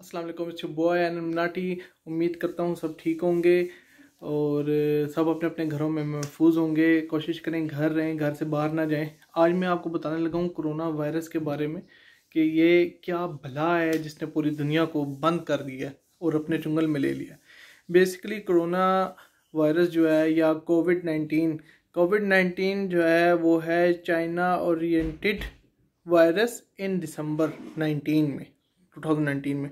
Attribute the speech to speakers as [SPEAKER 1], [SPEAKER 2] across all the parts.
[SPEAKER 1] अस्सलाम वालेकुम it's boy एनमनाटी उम्मीद करता हूँ सब ठीक होंगे और सब अपने अपने घरों में महफूज होंगे कोशिश करें घर रहें घर से बाहर ना जाएं आज मैं आपको बताने लगा हूँ कोरोना वायरस के बारे में कि ये क्या भला है जिसने पूरी दुनिया को बंद कर दिया और अपने चुंगल में ले लिया बेसिकली कोरोना वायरस जो है या कोविड नाइन्टीन कोविड नाइन्टीन जो है वो है China oriented virus in December nineteen में 2019 में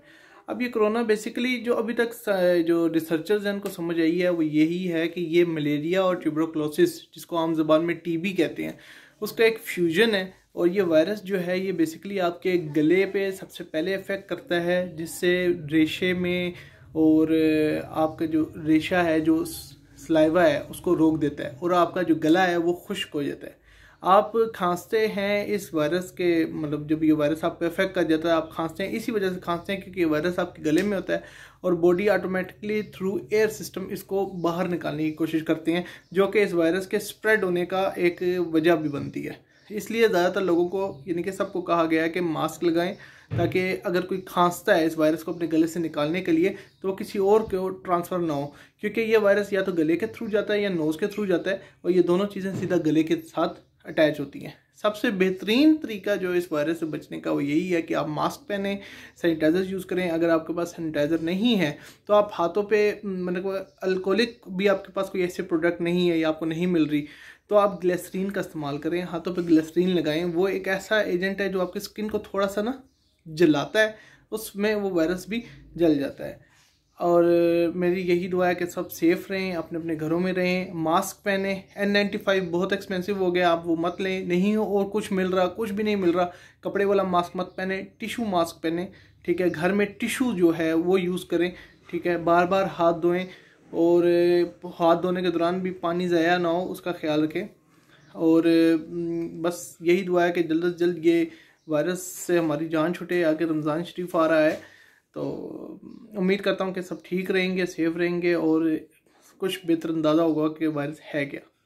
[SPEAKER 1] अब ये कोरोना बेसिकली जो अभी तक जो रिसर्चर्स हैं उनको समझ आई है वो यही है कि ये मलेरिया और ट्यूब्रोकलोसिस जिसको आम जबान में टीबी कहते हैं उसका एक फ्यूजन है और ये वायरस जो है ये बेसिकली आपके गले पे सबसे पहले इफ़ेक्ट करता है जिससे रेशे में और आपका जो रेशा है जो स्लाइवा है उसको रोक देता है और आपका जो गला है वो खुश्क हो जाता है आप खांसते हैं इस वायरस के मतलब जब ये वायरस आपको इफेक्ट कर जाता है आप खांसते हैं इसी वजह से खांसते हैं क्योंकि ये वायरस आपके गले में होता है और body automatically through air system इसको बाहर निकालने की कोशिश करते हैं जो कि इस वायरस के स्प्रेड होने का एक वजह भी बनती है इसलिए ज़्यादातर लोगों को यानी कि सबको कहा गया है कि मास्क लगाएं ताकि अगर कोई खांसता है इस वायरस को अपने गले से निकालने के लिए तो वो किसी और को ट्रांसफ़र ना हो क्योंकि ये वायरस या तो गले के थ्रू जाता है या नोज़ के थ्रू जाता है और ये दोनों चीज़ें सीधा गले के साथ अटैच होती हैं सबसे बेहतरीन तरीका जो इस वायरस से बचने का वो यही है कि आप मास्क पहने सैनिटाइज़र यूज़ करें अगर आपके पास सैनिटाइज़र नहीं है तो आप हाथों पे मतलब अल्कोहलिक भी आपके पास कोई ऐसे प्रोडक्ट नहीं है या आपको नहीं मिल रही तो आप ग्लेसरीन का इस्तेमाल करें हाथों पे ग्लेसरीन लगाएं वो एक ऐसा एजेंट है जो आपकी स्किन को थोड़ा सा ना जलाता है उसमें वो वायरस भी जल जाता है और मेरी यही दुआ है कि सब सेफ़ रहें अपने अपने घरों में रहें मास्क पहने एन नाइन्टी फाइव बहुत एक्सपेंसिव हो गया आप वो मत लें नहीं हो और कुछ मिल रहा कुछ भी नहीं मिल रहा कपड़े वाला मास्क मत पहने टिशू मास्क पहने ठीक है घर में टिशू जो है वो यूज़ करें ठीक है बार बार हाथ धोएं और हाथ धोने के दौरान भी पानी ज़ाया ना हो उसका ख्याल रखें और बस यही दुआ है कि जल्द अज जल्द ये वायरस से हमारी जान छुटे आगे रमज़ान शरीफ आ रहा है तो उम्मीद करता हूँ कि सब ठीक रहेंगे सेफ रहेंगे और कुछ बेहतर अंदाज़ा होगा कि वायरस है क्या